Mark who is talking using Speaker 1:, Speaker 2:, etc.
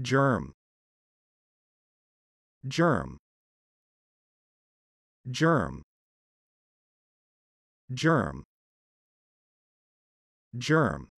Speaker 1: germ germ germ germ germ